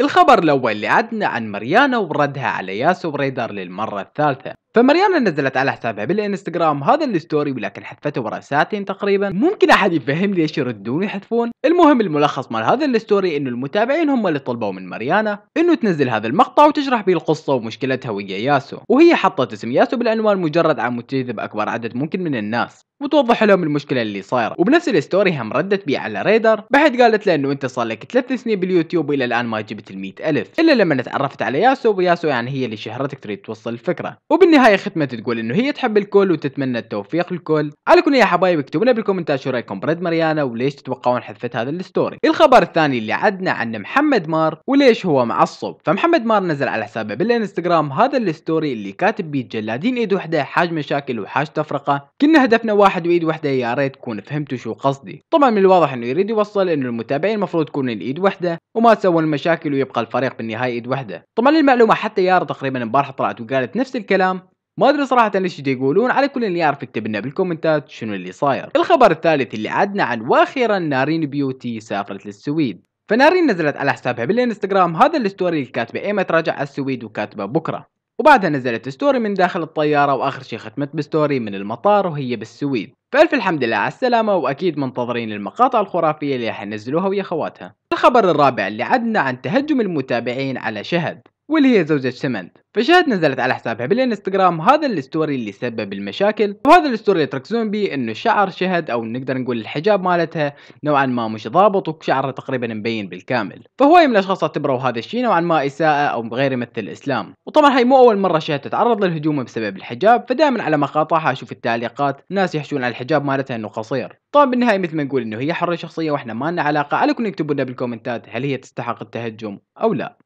الخبر الأول اللي عدنا عن مريانا وردها على ياسو بريدر للمرة الثالثة فمريانا نزلت على حسابها بالانستغرام هذا الستوري ولكن حذفته ورا ساعتين تقريبا ممكن احد يفهم ليش يردون يحذفون المهم الملخص مال هذا الستوري انه المتابعين هم اللي طلبوا من مريانا انه تنزل هذا المقطع وتشرح به القصه ومشكلتها ويا ياسو وهي حطت اسم ياسو بالعنوان مجرد عم تجذب اكبر عدد ممكن من الناس وتوضح لهم المشكلة اللي صايرة وبنفس الستوري هم ردت بي على ريدر بعد قالت له انه انت صار لك ثلاث سنين باليوتيوب والى الان ما جبت ال الف الا لما تعرفت على ياسو وياسو يعني هي اللي شهرتك تريد توصل الفكرة وبالنهاية النهايه ختمة تقول انه هي تحب الكل وتتمنى التوفيق للكل على كل يا حبايب اكتبوا لنا بالكومنتات شو رايكم برد ماريانا وليش تتوقعون حذفت هذا الستوري الخبر الثاني اللي عدنا عن محمد مار وليش هو معصب فمحمد مار نزل على حسابه بالانستغرام هذا الستوري اللي كاتب بيه جلادين ايد وحده حاج مشاكل وحاج تفرقه كنا هدفنا واحد وايد وحده يا ريت تكون فهمتوا شو قصدي طبعا من الواضح انه يريد يوصل انه المتابعين المفروض تكون الايد وحده وما تسوون المشاكل ويبقى الفريق بالنهايه ايد واحده طبعا للمعلومه حتى يارا تقريبا امبارح طلعت وقالت نفس الكلام ما ادري صراحه ليش يقولون على كل اللي يعرف يكتب لنا بالكومنتات شنو اللي صاير الخبر الثالث اللي عدنا عن واخيرا نارين بيوتي سافرت للسويد فنارين نزلت على حسابها بالانستغرام هذا الستوري اللي كاتبه ايما تراجع على السويد وكاتبه بكره وبعدها نزلت ستوري من داخل الطياره واخر شيء ختمت بستوري من المطار وهي بالسويد فالف الحمد لله على السلامه واكيد منتظرين المقاطع الخرافيه اللي راح ينزلوها ويا خواتها الخبر الرابع اللي عدنا عن تهجم المتابعين على شهد واللي هي زوجة شمند فشاهد نزلت على حسابها بالانستغرام هذا الستوري اللي سبب المشاكل وهذا الستوري اللي تركزون بيه انه شعر شهد او نقدر نقول الحجاب مالتها نوعا ما مش ضابط وشعرها تقريبا مبين بالكامل فهو من الاشخاص اعتبروا هذا الشيء نوعا ما اساءة او غير يمثل الاسلام وطبعا هي مو اول مرة شهد تتعرض للهجوم بسبب الحجاب فدائما على مقاطعها اشوف التعليقات ناس يحشون على الحجاب مالتها انه قصير طبعا بالنهاية مثل ما نقول انه هي حرية شخصية واحنا ما لنا علاقة عليكم يكتبوا لنا بالكومنتات هل هي تستحق التهجم او لا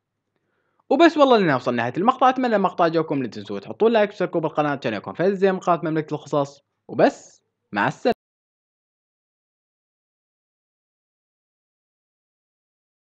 وبس والله لنا وصلنا نهايه المقطع اتمنى المقطع جاكم لا تنسوا تحطون لايك وتشتركوا بالقناه عشان يكون فيز زي مقاطع مملكه القصص وبس مع السلامه